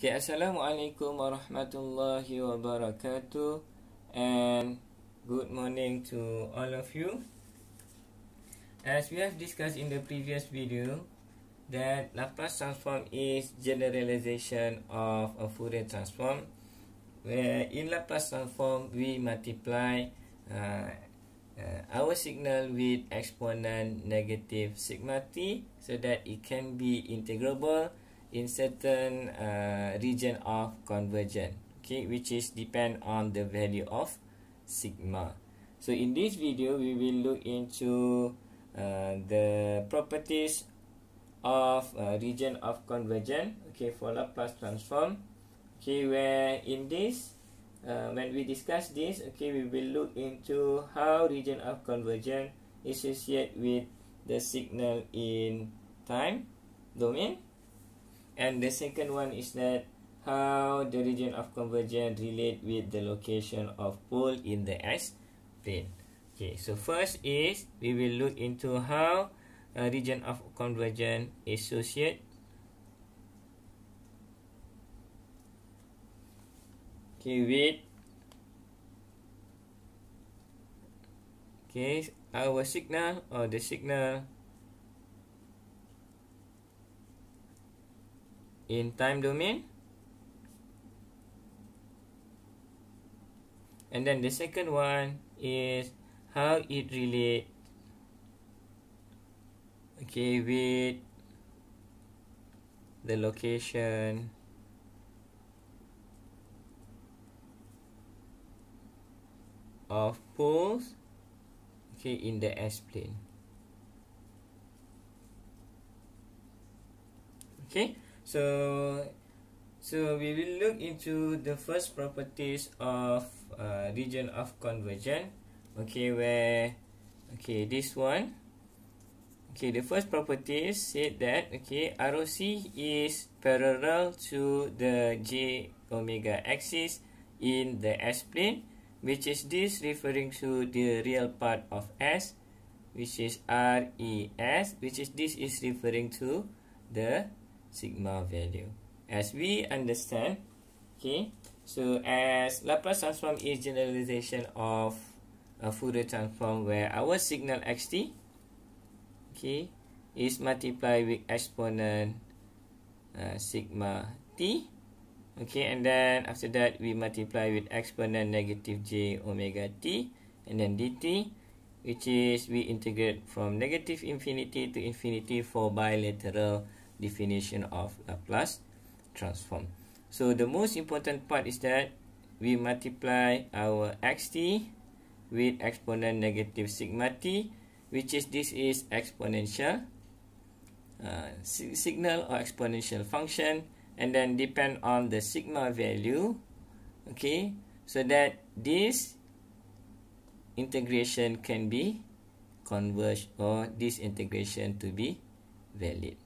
Okay, Assalamualaikum warahmatullahi wabarakatuh and good morning to all of you. As we have discussed in the previous video, that Laplace transform is generalization of a Fourier transform. Where in Laplace transform, we multiply uh, uh, our signal with exponent negative sigma t so that it can be integrable in certain uh, region of convergence okay which is depend on the value of sigma so in this video we will look into uh, the properties of uh, region of convergence okay for laplace transform okay where in this uh, when we discuss this okay we will look into how region of convergence is associated with the signal in time domain And the second one is that how the region of convergence relate with the location of pole in the S plane. Okay, so first is we will look into how a region of convergence associate. Okay, with okay, our signal or the signal in time domain and then the second one is how it relate okay with the location of poles okay in the s plane okay so so we will look into the first properties of uh, region of convergence okay where okay this one okay the first properties said that okay ROC is parallel to the J omega axis in the S plane which is this referring to the real part of S which is RES which is this is referring to the sigma value. As we understand, okay, so as Laplace transform is generalization of a Fourier transform where our signal xt, okay, is multiplied with exponent uh, sigma t, okay, and then after that we multiply with exponent negative j omega t, and then dt, which is we integrate from negative infinity to infinity for bilateral transform. definition of Laplace transform. So the most important part is that we multiply our xt with exponent negative sigma t which is this is exponential uh, signal or exponential function and then depend on the sigma value okay so that this integration can be converged or this integration to be valid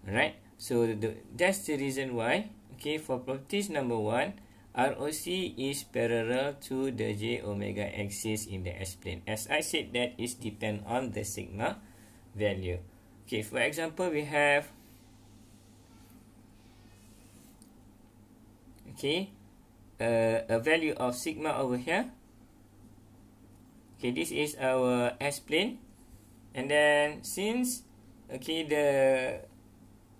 Alright, so the, that's the reason why, okay, for properties number one, ROC is parallel to the J omega axis in the S-plane. As I said, that is depend on the sigma value. Okay, for example, we have, okay, uh, a value of sigma over here. Okay, this is our S-plane. And then since, okay, the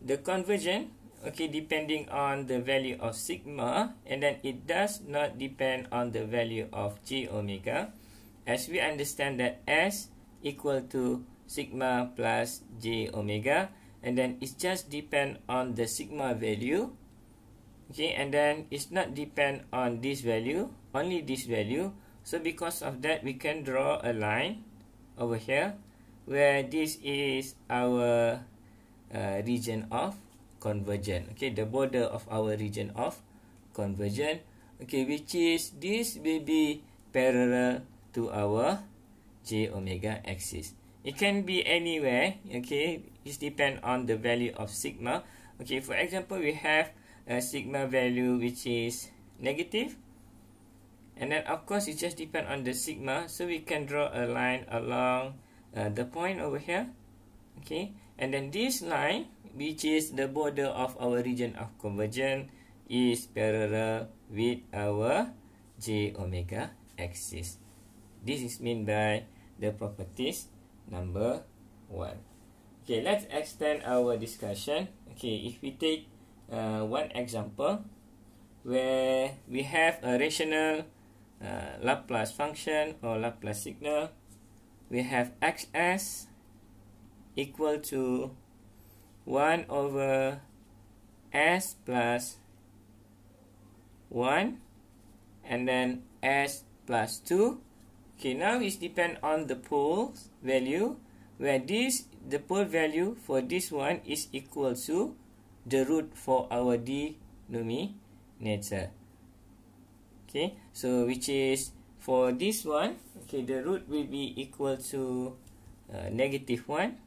the conversion okay depending on the value of sigma and then it does not depend on the value of g omega as we understand that s equal to sigma plus j omega and then it just depend on the sigma value okay and then it's not depend on this value only this value so because of that we can draw a line over here where this is our Uh, region of convergence. okay the border of our region of convergence. okay which is this will be parallel to our j omega axis it can be anywhere okay it depends on the value of sigma okay for example we have a sigma value which is negative and then of course it just depends on the sigma so we can draw a line along uh, the point over here okay and then this line, which is the border of our region of convergence, is parallel with our j omega axis. This is meant by the properties number 1. Okay, let's extend our discussion. Okay, if we take uh, one example where we have a rational uh, Laplace function or Laplace signal, we have xs equal to 1 over s plus 1 and then s plus 2 okay now it's depend on the pole value where this the pole value for this one is equal to the root for our denominator okay so which is for this one okay the root will be equal to uh, negative 1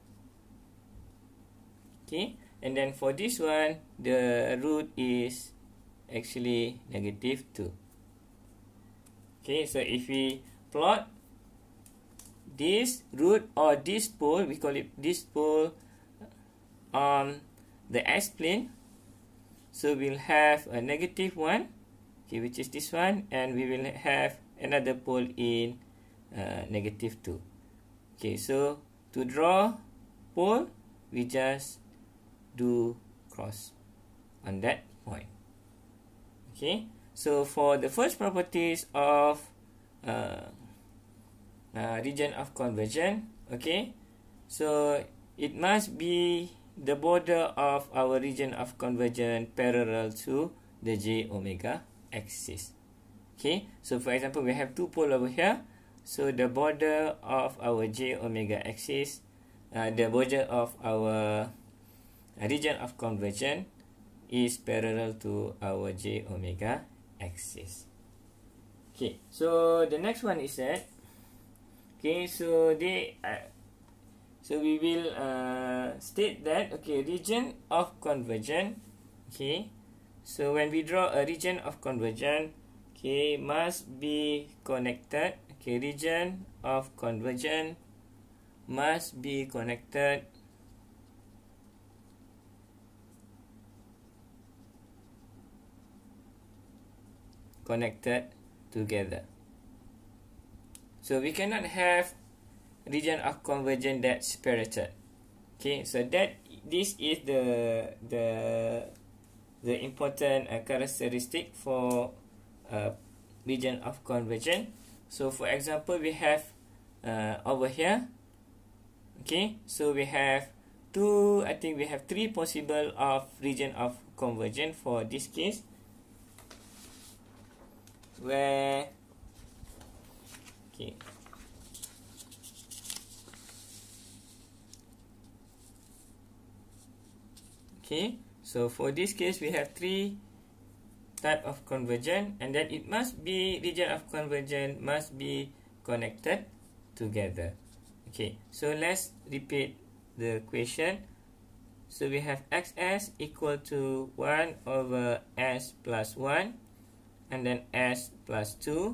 okay and then for this one the root is actually negative 2 okay so if we plot this root or this pole we call it this pole on um, the x-plane so we'll have a negative one okay which is this one and we will have another pole in uh, negative 2 okay so to draw pole we just do cross on that point. Okay, so for the first properties of uh, uh, region of conversion, okay, so it must be the border of our region of conversion parallel to the j omega axis. Okay, so for example, we have two pole over here. So the border of our j omega axis, uh, the border of our region of convergence is parallel to our j omega axis. Okay, so the next one is that. Okay, so they, uh, so we will uh, state that okay region of convergence. Okay, so when we draw a region of convergence, okay must be connected. Okay, region of convergence must be connected connected together. So we cannot have region of convergence that's separated. Okay, so that this is the the the important uh, characteristic for uh, region of convergence. So for example, we have uh, over here. Okay, so we have two. I think we have three possible of region of convergence for this case. where okay okay so for this case we have three type of convergent and then it must be region of convergent must be connected together okay so let's repeat the question. so we have xs equal to 1 over s plus 1 and then s plus 2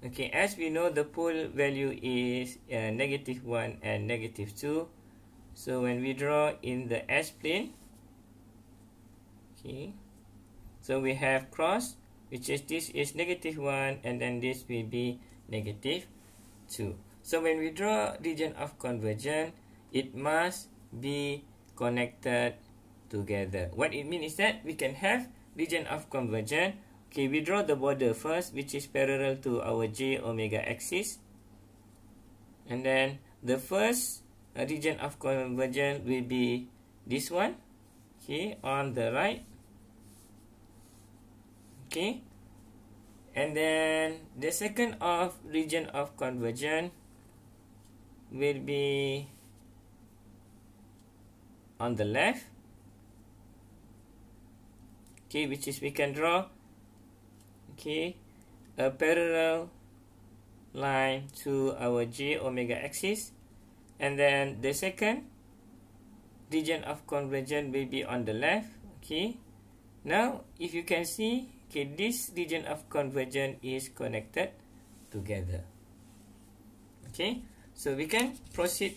okay as we know the pole value is uh, negative 1 and negative 2 so when we draw in the s plane okay so we have cross which is this is negative 1 and then this will be negative 2 so when we draw region of convergence it must be connected together what it means is that we can have region of convergence Okay, we draw the border first, which is parallel to our j omega axis. And then the first region of convergence will be this one, okay, on the right. Okay. And then the second of region of convergence will be on the left. Okay, which is we can draw okay a parallel line to our j omega axis and then the second region of convergence will be on the left okay now if you can see okay this region of convergence is connected together okay so we can proceed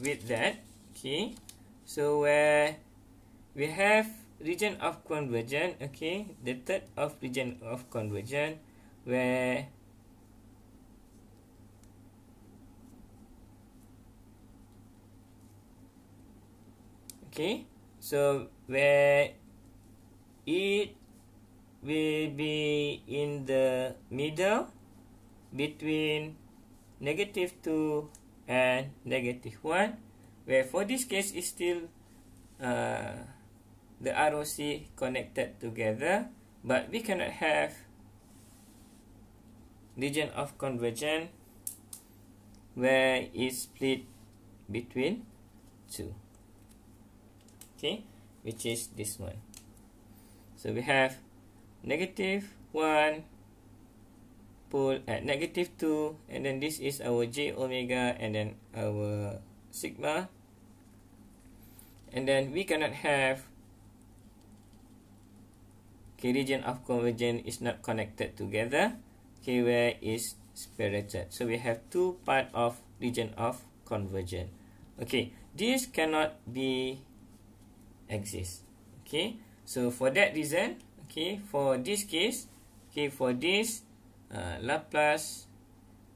with that okay so where we have region of convergence okay the third of region of convergence where okay so where it will be in the middle between negative 2 and negative 1 where for this case is still uh, the ROC connected together, but we cannot have region of convergence where it split between two. Okay, which is this one. So we have negative 1 pull uh, at negative 2 and then this is our j omega and then our sigma and then we cannot have okay, region of convergence is not connected together, okay, where is separated. So we have two part of region of convergence. Okay, this cannot be exist. Okay, so for that reason, okay, for this case, okay, for this uh, Laplace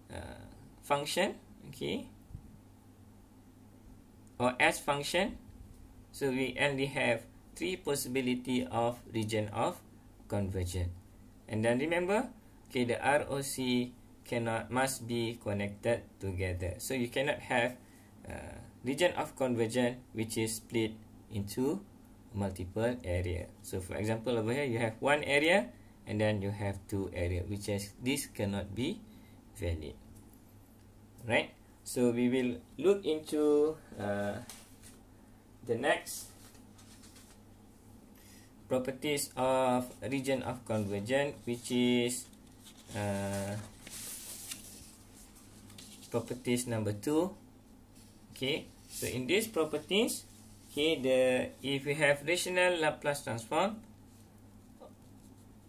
uh, function, okay, or S function, so we only have three possibility of region of convergent. And then remember, okay, the ROC cannot must be connected together. So you cannot have uh, region of convergence which is split into multiple area. So for example, over here you have one area and then you have two area, which is this cannot be valid. Right? So we will look into uh, the next properties of region of convergence which is uh, properties number two okay so in these properties okay the if we have rational Laplace transform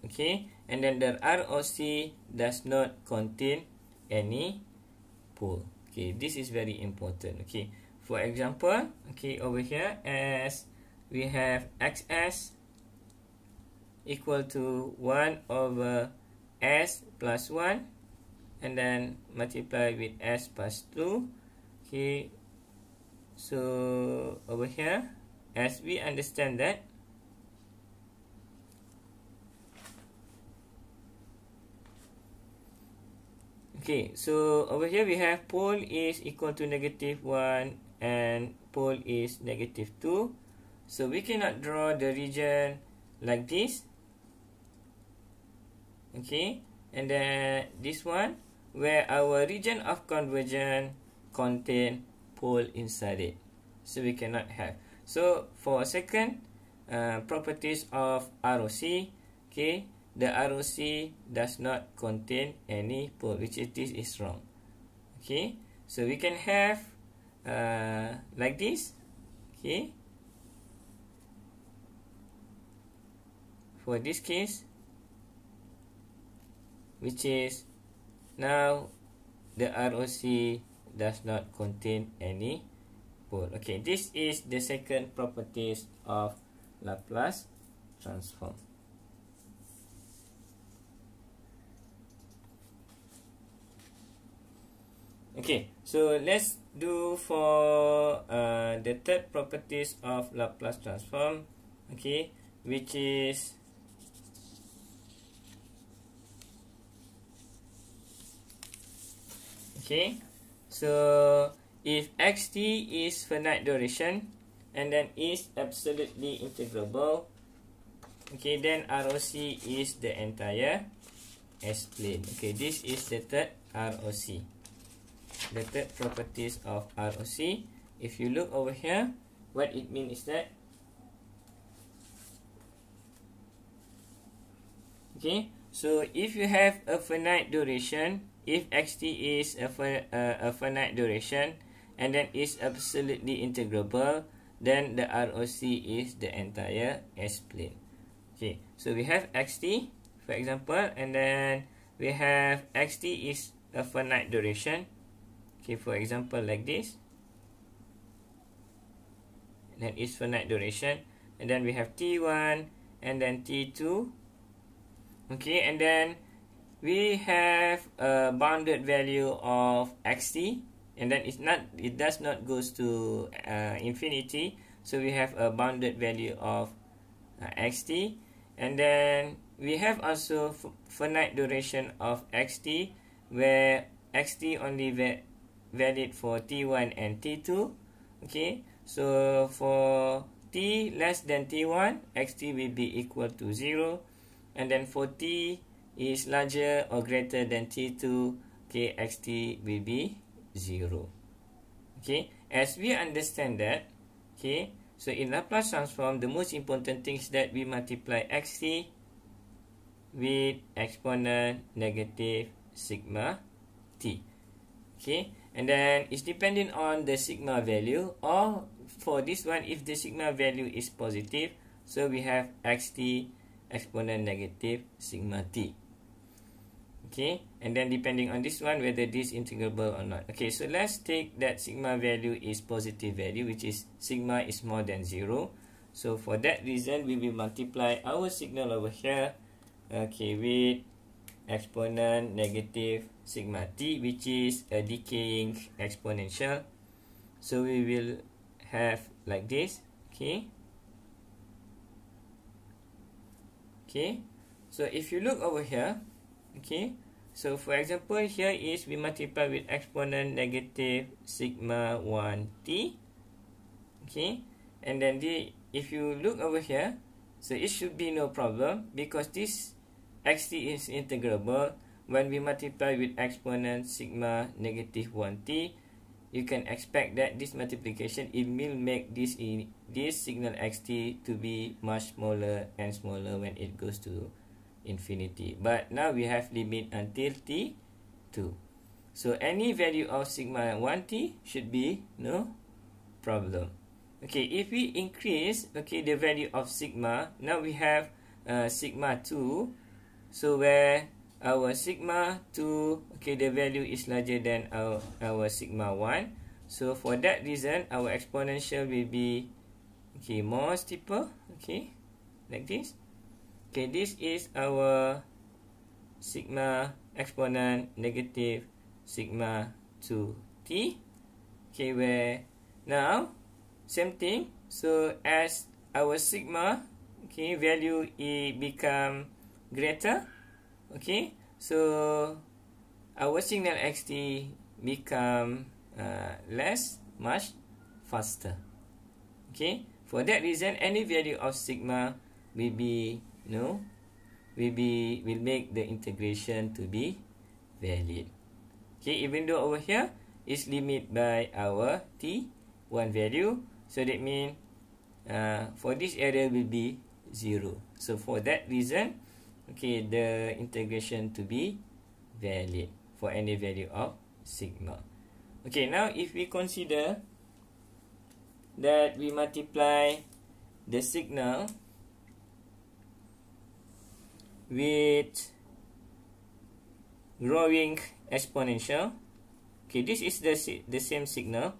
okay and then the ROC does not contain any pole okay this is very important okay for example okay over here as we have XS equal to 1 over s plus 1 and then multiply with s plus 2 okay so over here as we understand that okay so over here we have pole is equal to negative 1 and pole is negative 2 so we cannot draw the region like this okay and then this one where our region of convergence contain pole inside it so we cannot have so for second uh, properties of ROC okay the ROC does not contain any pole which it is, is wrong okay so we can have uh, like this okay for this case which is now the ROC does not contain any pole. Okay, this is the second properties of Laplace transform. Okay, so let's do for uh, the third properties of Laplace transform, okay, which is Okay, so if xt is finite duration and then is absolutely integrable, okay, then ROC is the entire S plane. Okay, this is the third ROC, the third properties of ROC. If you look over here, what it means is that, okay, so if you have a finite duration, if xt is a, uh, a finite duration and then is absolutely integrable, then the ROC is the entire S-plane. Okay, so we have xt, for example, and then we have xt is a finite duration. Okay, for example, like this. That is finite duration. And then we have t1 and then t2. Okay, and then we have a bounded value of xt and then it's not it does not goes to uh, infinity so we have a bounded value of uh, xt and then we have also finite duration of xt where xt only va valid for t1 and t2 okay so for t less than t1 xt will be equal to 0 and then for t is larger or greater than T2 KXT will be 0. Okay, as we understand that, okay, so in Laplace transform, the most important thing is that we multiply xt with exponent negative sigma t. Okay, and then it's dependent on the sigma value or for this one, if the sigma value is positive, so we have xt exponent negative sigma t okay and then depending on this one whether this integrable or not okay so let's take that sigma value is positive value which is sigma is more than zero so for that reason we will multiply our signal over here okay with exponent negative sigma t which is a decaying exponential so we will have like this okay okay so if you look over here Okay. So, for example, here is we multiply with exponent negative sigma 1t. Okay. And then, the, if you look over here, so it should be no problem because this xt is integrable. When we multiply with exponent sigma negative 1t, you can expect that this multiplication, it will make this, in, this signal xt to be much smaller and smaller when it goes to infinity. But now we have limit until t2. So any value of sigma 1t should be no problem. Okay, if we increase, okay, the value of sigma, now we have uh, sigma 2. So where our sigma 2, okay, the value is larger than our, our sigma 1. So for that reason, our exponential will be, okay, more steeper, okay, like this. Okay, this is our sigma exponent negative sigma 2t. Okay, where now, same thing. So as our sigma, okay, value it become greater. Okay, so our signal xt become uh, less, much faster. Okay, for that reason, any value of sigma will be no will be will make the integration to be valid okay even though over here is limit by our t1 value so that means uh, for this area will be 0 so for that reason okay the integration to be valid for any value of sigma okay now if we consider that we multiply the signal with growing exponential okay this is the the same signal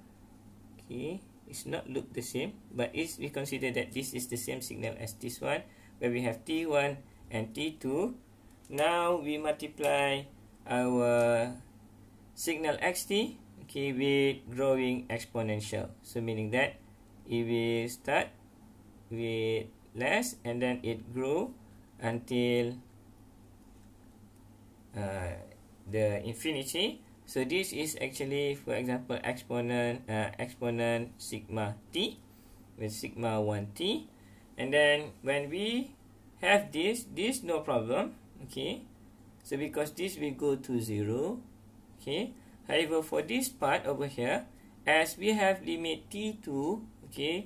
okay it's not look the same but is we consider that this is the same signal as this one where we have t1 and t2 now we multiply our signal xt okay with growing exponential so meaning that it will start with less and then it grow. until uh, the infinity. So this is actually, for example, exponent uh, exponent sigma t with sigma 1t. And then when we have this, this no problem, okay? So because this will go to zero, okay? However, for this part over here, as we have limit t to, okay,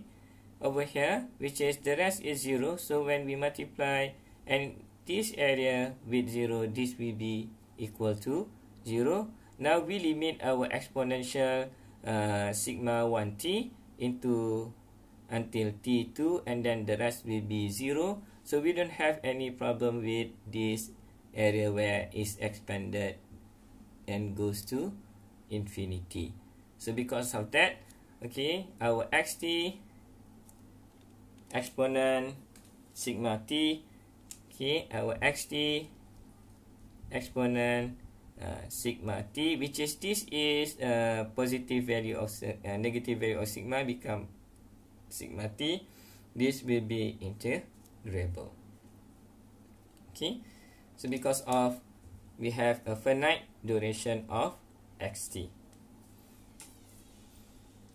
over here, which is the rest is zero, So when we multiply and this area with 0 this will be equal to 0 now we limit our exponential uh, sigma 1t into until t2 and then the rest will be 0 so we don't have any problem with this area where it's expanded and goes to infinity so because of that okay our xt exponent sigma t okay our xt exponent uh, sigma t which is this is uh, positive value of uh, negative value of sigma become sigma t this will be integrable okay so because of we have a finite duration of xt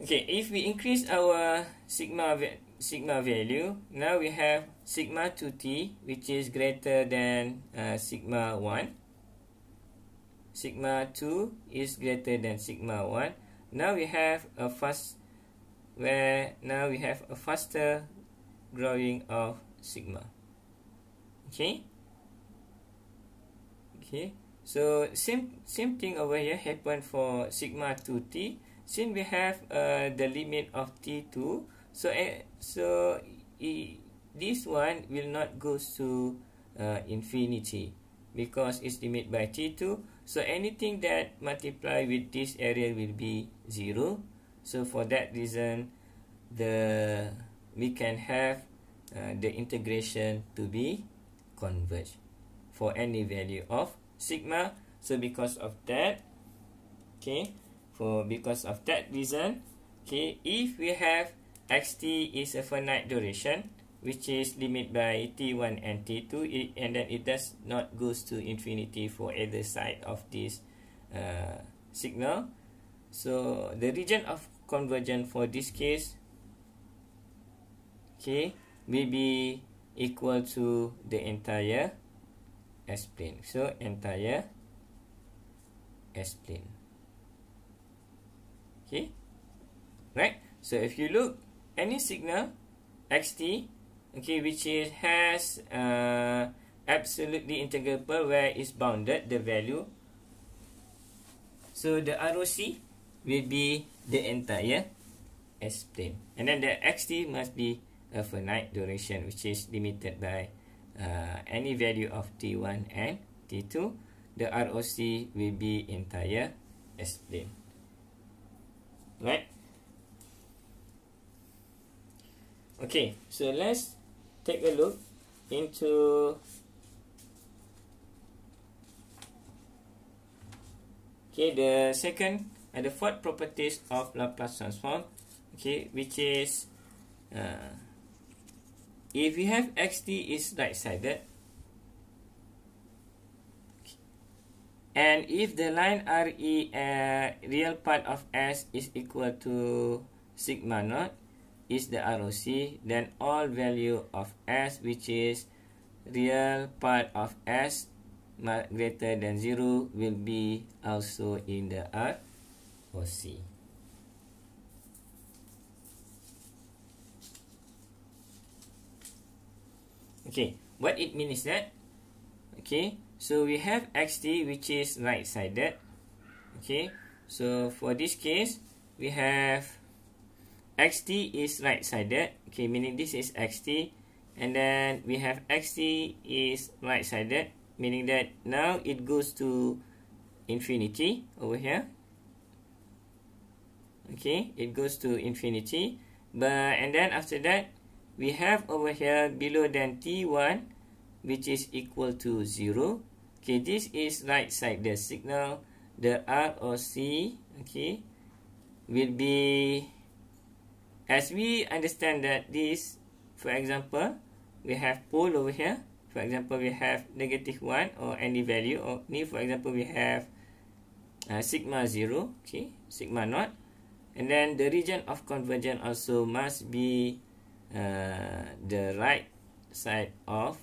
okay if we increase our sigma sigma value. Now we have sigma 2t which is greater than uh, sigma 1. Sigma 2 is greater than sigma 1. Now we have a fast where now we have a faster growing of sigma. Okay? Okay. So same same thing over here happen for sigma 2t since we have uh, the limit of t 2 so uh, so this one will not go to uh, infinity because it's limited by t2 so anything that multiply with this area will be 0 so for that reason the we can have uh, the integration to be converged for any value of sigma so because of that okay for because of that reason okay if we have xt is a finite duration which is limit by t1 and t2 it, and then it does not goes to infinity for either side of this uh, signal so the region of convergence for this case okay may be equal to the entire S plane so entire S plane okay right so if you look any signal xt okay which is has uh, absolutely integrable where is bounded the value so the roc will be the entire s plane and then the xt must be a finite duration which is limited by uh, any value of t1 and t2 the roc will be entire s plane right Okay, so let's take a look into okay the second and the fourth properties of Laplace transform. Okay, which is uh, if you have x t is right sided, okay, and if the line R e uh, real part of s is equal to sigma naught. is the ROC, then all value of S which is real part of S greater than 0 will be also in the ROC. Okay, what it means is that, okay, so we have xt which is right-sided, okay, so for this case, we have xt is right-sided okay meaning this is xt and then we have xt is right-sided meaning that now it goes to infinity over here okay it goes to infinity but and then after that we have over here below than t1 which is equal to 0 okay this is right side the signal the r or c okay will be as we understand that this, for example, we have pole over here. For example, we have negative 1 or any value. Or ni, for example, we have uh, sigma 0, okay, sigma naught. And then the region of convergence also must be uh, the right side of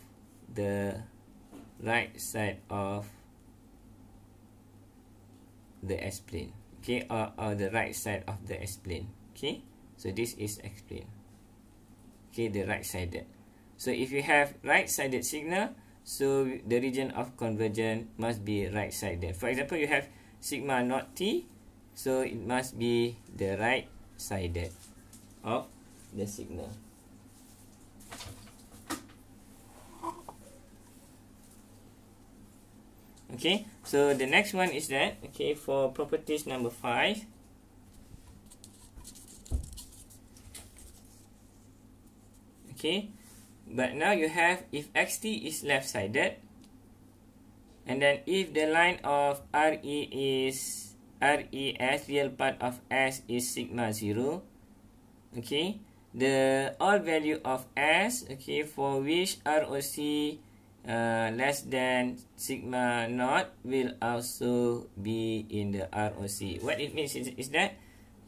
the right side of the S-plane. Okay, or, or the right side of the S-plane. Okay. so this is explained okay the right sided so if you have right sided signal so the region of convergence must be right sided for example you have sigma naught t so it must be the right sided of the signal okay so the next one is that okay for properties number five okay but now you have if xt is left sided and then if the line of re is res real part of s is sigma 0 okay the all value of s okay for which roc uh, less than sigma naught will also be in the roc what it means is, is that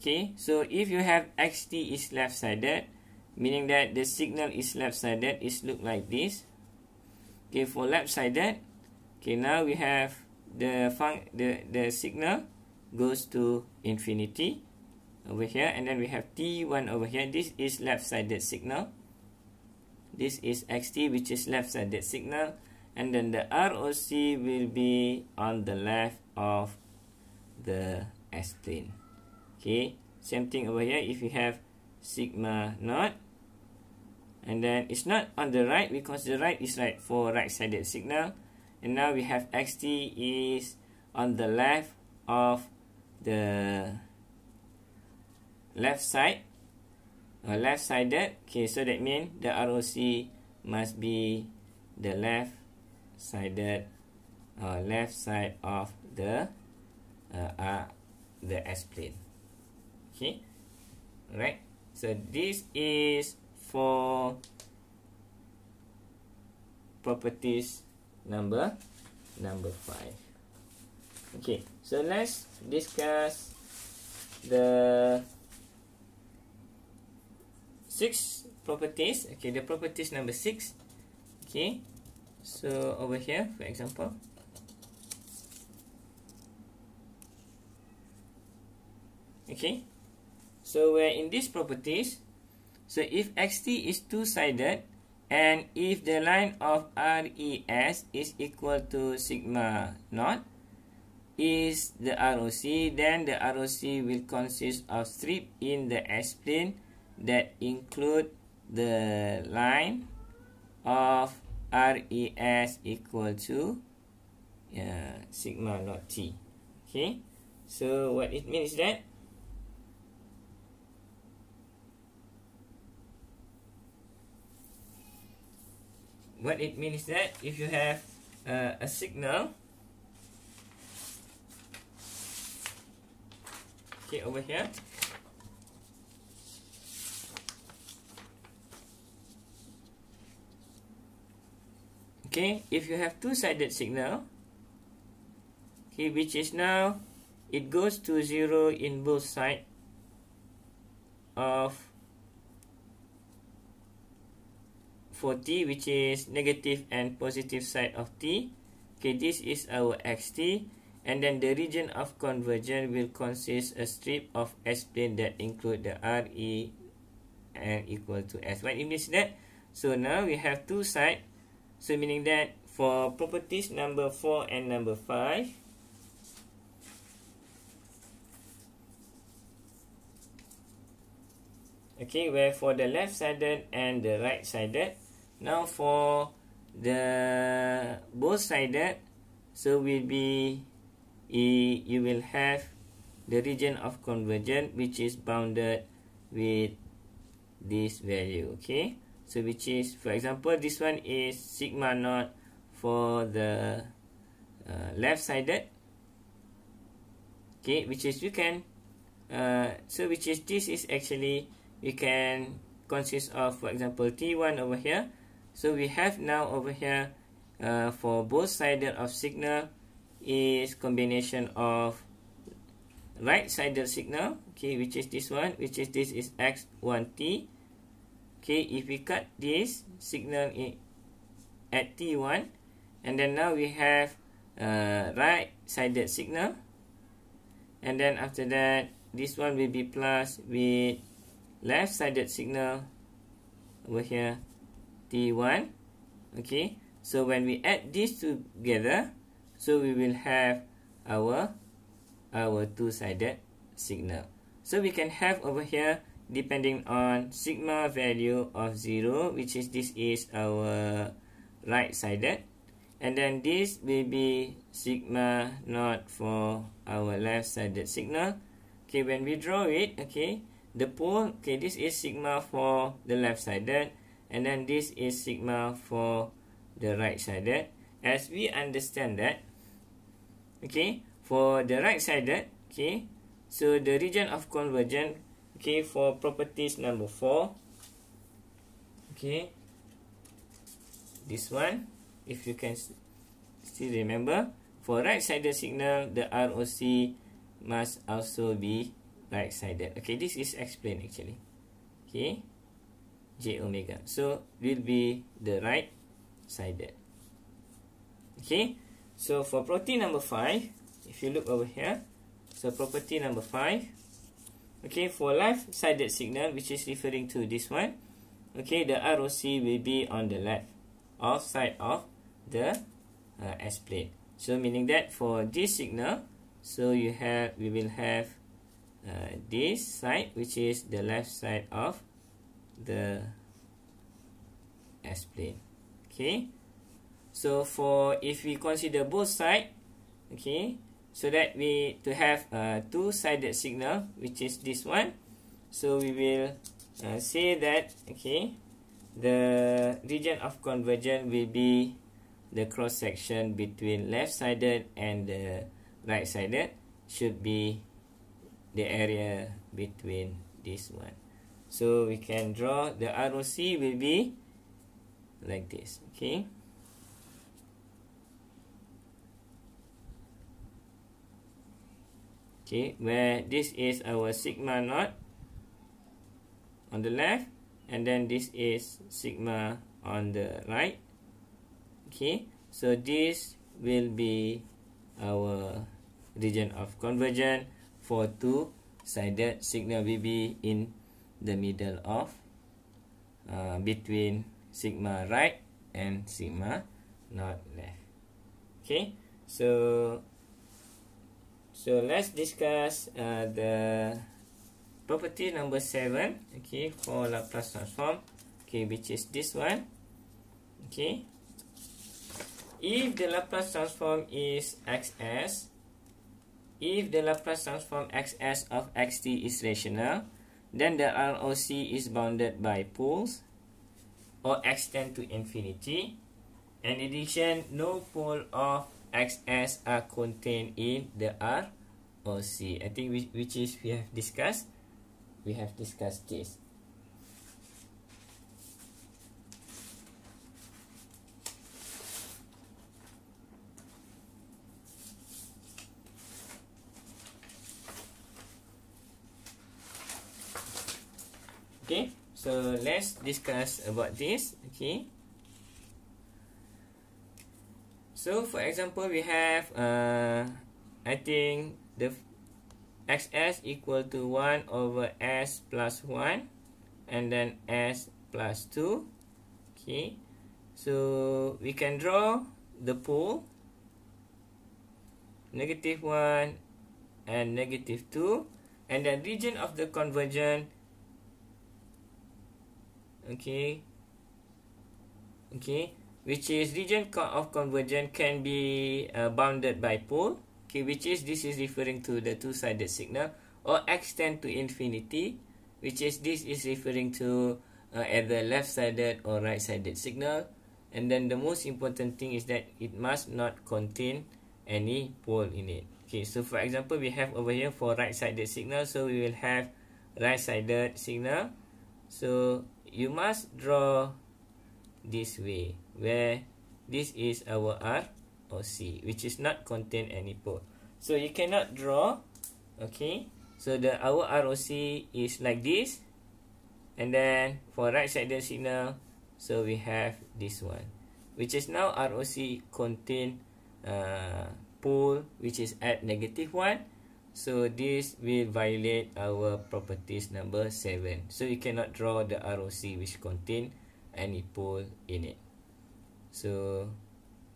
okay so if you have xt is left sided meaning that the signal is left-sided It look like this okay for left-sided okay now we have the fun the the signal goes to infinity over here and then we have t1 over here this is left-sided signal this is xt which is left-sided signal and then the ROC will be on the left of the S plane okay same thing over here if you have sigma naught And then it's not on the right because the right is like for right-sided signal. And now we have XT is on the left of the left side. Or left-sided. Okay, so that means the ROC must be the left-sided or left side of the uh, uh, the S-plane. Okay, right. So this is for properties number number 5 okay so let's discuss the six properties okay the properties number 6 okay so over here for example okay so where in these properties So if XT is two-sided and if the line of RES is equal to sigma naught is the ROC, then the ROC will consist of strip in the S-plane that include the line of RES equal to uh, sigma naught T. Okay, so what it means is that what it means that if you have uh, a signal okay over here okay if you have two-sided signal okay which is now it goes to zero in both sides of for t which is negative and positive side of t okay this is our xt and then the region of convergence will consist a strip of s plane that include the r e and equal to s what it means that so now we have two sides so meaning that for properties number 4 and number 5 okay where for the left sided and the right sided now for the both sided so will be you will have the region of convergence which is bounded with this value okay so which is for example this one is sigma naught for the uh, left sided okay which is you can uh, so which is this is actually we can consist of for example t1 over here so we have now over here uh, for both sided of signal is combination of right sided signal okay which is this one which is this is x1t okay if we cut this signal in, at t1 and then now we have uh, right sided signal and then after that this one will be plus with left sided signal over here T1 okay so when we add these together so we will have our our two-sided signal so we can have over here depending on sigma value of 0 which is this is our right-sided and then this will be sigma not for our left-sided signal okay when we draw it okay the pole okay this is sigma for the left-sided and then this is sigma for the right sided as we understand that okay for the right sided okay so the region of convergence okay for properties number 4 okay this one if you can still remember for right sided signal the roc must also be right sided okay this is explained actually okay j omega so will be the right sided okay so for property number five if you look over here so property number five okay for left sided signal which is referring to this one okay the roc will be on the left off side of the uh, s plate. so meaning that for this signal so you have we will have uh, this side which is the left side of the s plane okay so for if we consider both side okay so that we to have a two sided signal which is this one so we will uh, say that okay the region of convergence will be the cross section between left sided and the right sided should be the area between this one So we can draw the ROC will be like this. Okay. Okay, where this is our sigma naught on the left, and then this is sigma on the right. Okay, so this will be our region of convergence for two-sided signal VB in the middle of uh, between sigma right and sigma not left. Okay, so so let's discuss uh, the property number seven. Okay, for Laplace transform. Okay, which is this one? Okay. If the Laplace transform is XS, if the Laplace transform XS of XT is rational, Then the ROC is bounded by poles or extend to infinity. In addition, no pole of XS are contained in the ROC. I think which, which is we have discussed. We have discussed this. okay so let's discuss about this okay so for example we have uh, I think the xs equal to 1 over s plus 1 and then s plus 2 okay so we can draw the pole negative 1 and negative 2 and the region of the convergence. okay okay which is region of convergence can be uh, bounded by pole okay which is this is referring to the two sided signal or extend to infinity which is this is referring to uh, either left sided or right sided signal and then the most important thing is that it must not contain any pole in it okay so for example we have over here for right sided signal so we will have right sided signal so you must draw this way where this is our R or C which is not contain any pole. So you cannot draw okay so the our R or C is like this and then for right side the signal so we have this one which is now R or C contain uh, pole which is at negative 1 so this will violate our properties number 7 so you cannot draw the ROC which contain any pole in it so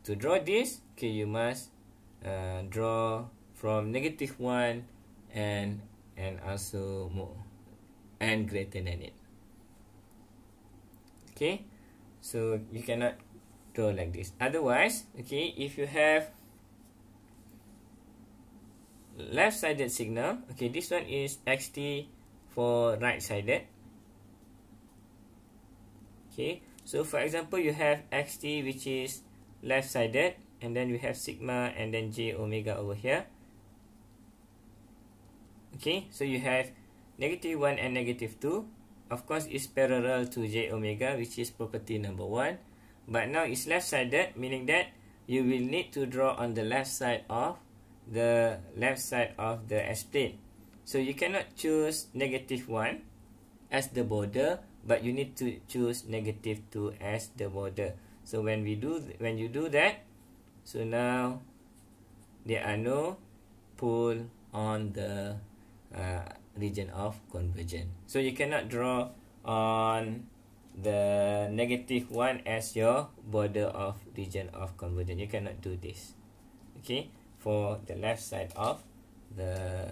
to draw this okay you must uh, draw from negative 1 and and also more and greater than it okay so you cannot draw like this otherwise okay if you have left-sided signal okay this one is xt for right-sided okay so for example you have xt which is left-sided and then you have sigma and then j omega over here okay so you have negative 1 and negative 2 of course is parallel to j omega which is property number 1 but now it's left-sided meaning that you will need to draw on the left side of the left side of the S-plane. So you cannot choose negative 1 as the border, but you need to choose negative 2 as the border. So when we do when you do that, so now there are no pull on the uh, region of convergence. So you cannot draw on the negative 1 as your border of region of convergence. You cannot do this. Okay for the left side of the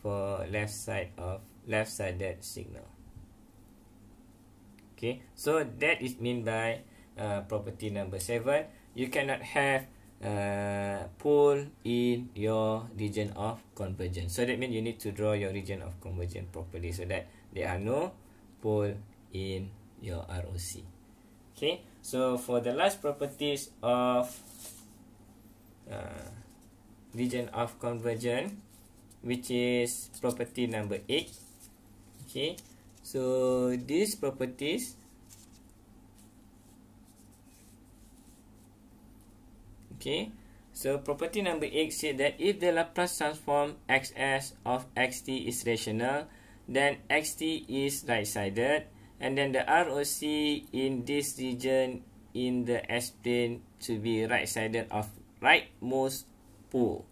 for left side of left sided signal okay so that is mean by uh, property number seven you cannot have uh, pole in your region of convergence so that means you need to draw your region of convergence properly so that there are no pole in your ROC okay so for the last properties of uh, region of convergence which is property number 8 okay so these properties okay so property number 8 says that if the Laplace transform xs of xt is rational then xt is right-sided and then the ROC in this region in the S-plane to be right-sided of rightmost pool.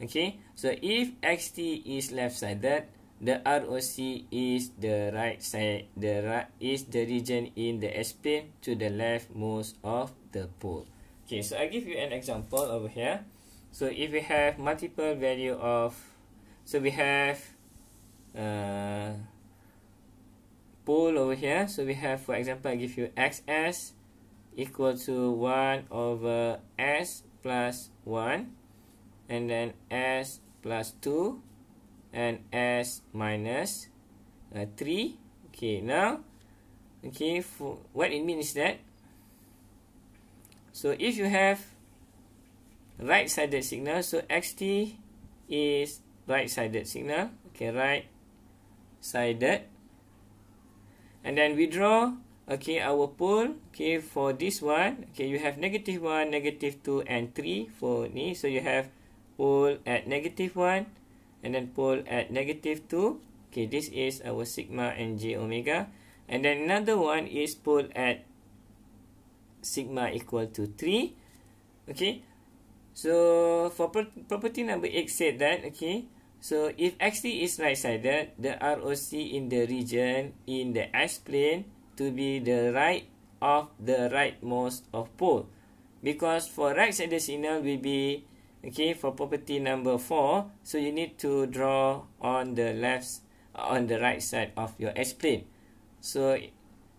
Okay, so if xt is left sided, the ROC is the right side, the right is the region in the S plane to the leftmost of the pole. Okay, so I give you an example over here. So if we have multiple value of, so we have uh, pole over here. So we have, for example, I give you xs equal to 1 over s plus 1 and then s plus 2 and s minus uh, 3 okay now okay for what it means is that so if you have right-sided signal so xt is right-sided signal okay right-sided and then we draw okay our pole okay for this one okay you have negative 1 negative 2 and 3 for me so you have pull at negative 1 and then pull at negative 2 okay this is our sigma and j omega and then another one is pull at sigma equal to 3 okay so for pro property number 8 said that okay so if xt is right-sided the ROC in the region in the x-plane to be the right of the rightmost of pole because for right-sided signal will be Okay, for property number four, so you need to draw on the left, on the right side of your S-plane. So,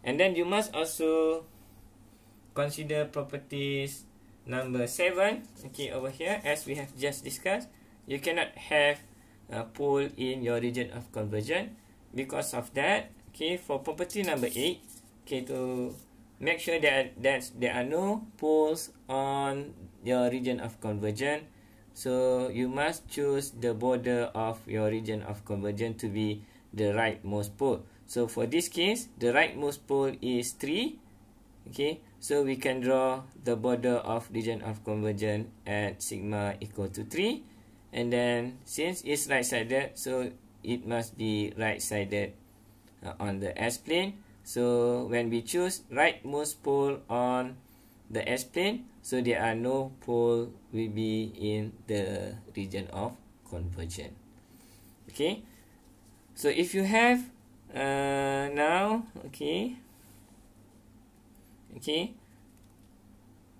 and then you must also consider properties number seven, Okay, over here, as we have just discussed, you cannot have a pole in your region of convergence Because of that, okay, for property number eight, okay, to make sure that, that there are no poles on your region of convergence so you must choose the border of your region of convergence to be the rightmost pole so for this case the rightmost pole is 3 okay so we can draw the border of region of convergence at sigma equal to 3 and then since it's right-sided so it must be right-sided uh, on the s-plane so when we choose rightmost pole on the S-plane so there are no pole will be in the region of convergence okay so if you have uh, now okay okay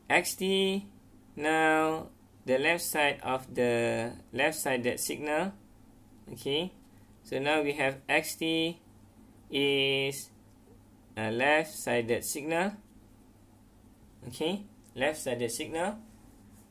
xt now the left side of the left side that signal okay so now we have xt is a uh, left sided signal okay left sided signal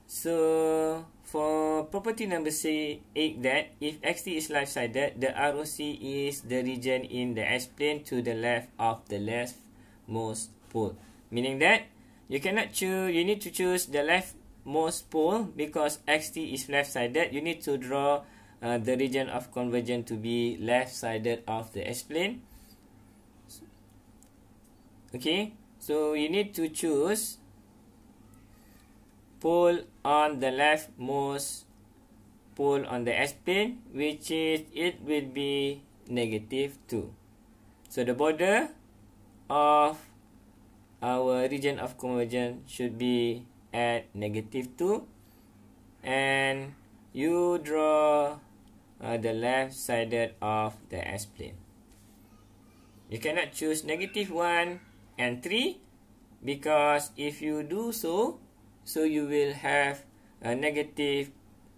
so for property number 8 that if xt is left sided the roc is the region in the s plane to the left of the leftmost pole meaning that you cannot choose you need to choose the leftmost pole because xt is left sided you need to draw uh, the region of convergence to be left sided of the s plane okay so you need to choose pull on the leftmost pull on the S-pin, which is it will be negative 2. So the border of our region of convergence should be at negative 2. And you draw uh, the left sided of the S-plane. You cannot choose negative 1 and 3 because if you do so, So you will have a negative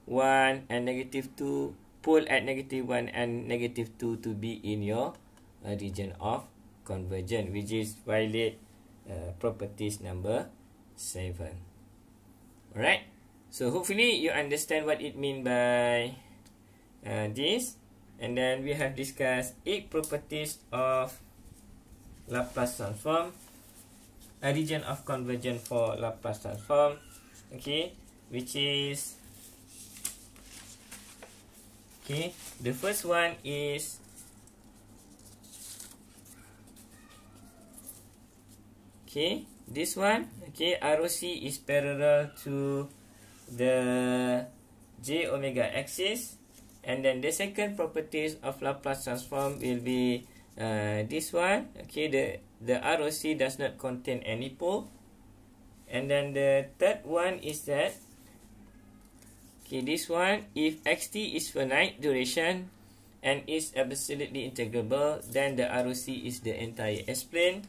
1 and negative 2 pole at negative 1 and negative 2 to be in your uh, region of convergence which is violate uh, properties number 7. Alright. So hopefully you understand what it mean by uh, this. And then we have discussed 8 properties of Laplace transform a region of convergence for Laplace transform, okay, which is okay. The first one is okay. This one, okay, ROC is parallel to the j omega axis, and then the second properties of Laplace transform will be uh, this one, okay, the the ROC does not contain any pole. And then the third one is that, okay, this one, if XT is finite duration and is absolutely integrable, then the ROC is the entire S-plane.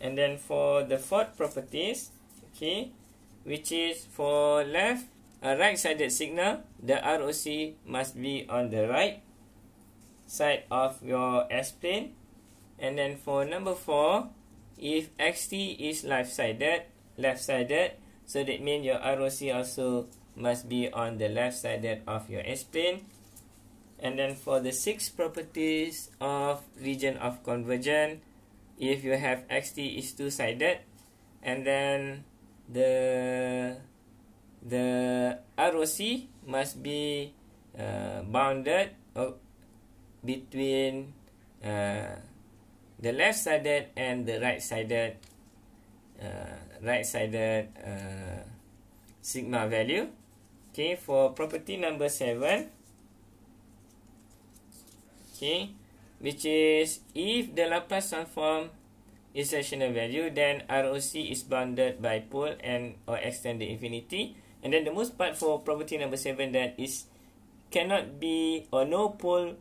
And then for the fourth properties, okay, which is for left, a right-sided signal, the ROC must be on the right side of your S-plane. And then for number 4, if xt is left-sided, left-sided, so that means your ROC also must be on the left-sided of your S-plane. And then for the six properties of region of convergence, if you have xt is two-sided, and then the the ROC must be uh, bounded between uh, the left sided and the right sided uh, right sided uh, sigma value okay for property number 7 okay which is if the laplace transform is rational value then roc is bounded by pole and or extend the infinity and then the most part for property number 7 that is cannot be or no pole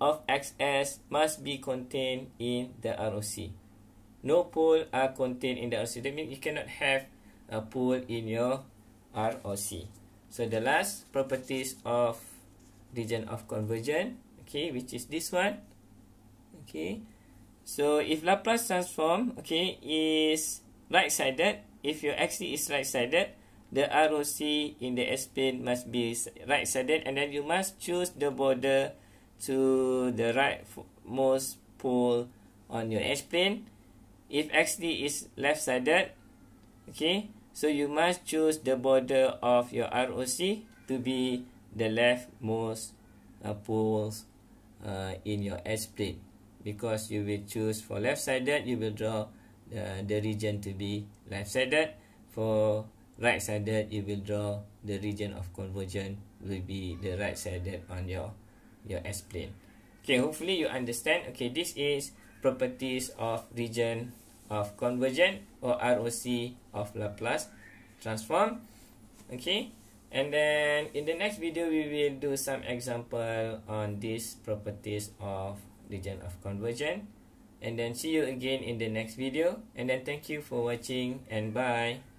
of XS must be contained in the ROC. No pool are contained in the ROC. That means you cannot have a pool in your ROC. So the last properties of region of conversion, okay, which is this one, okay. So if Laplace transform, okay, is right sided. If your x is right sided, the ROC in the S plane must be right sided, and then you must choose the border. to the rightmost pole on your edge plane if XD is left-sided okay so you must choose the border of your ROC to be the leftmost uh, poles uh, in your edge plane because you will choose for left-sided you will draw the the region to be left-sided for right-sided you will draw the region of convergence will be the right-sided on your your S-plane. Okay, hopefully you understand. Okay, this is properties of region of convergent or ROC of Laplace transform. Okay, and then in the next video, we will do some example on these properties of region of convergent. And then see you again in the next video. And then thank you for watching and bye.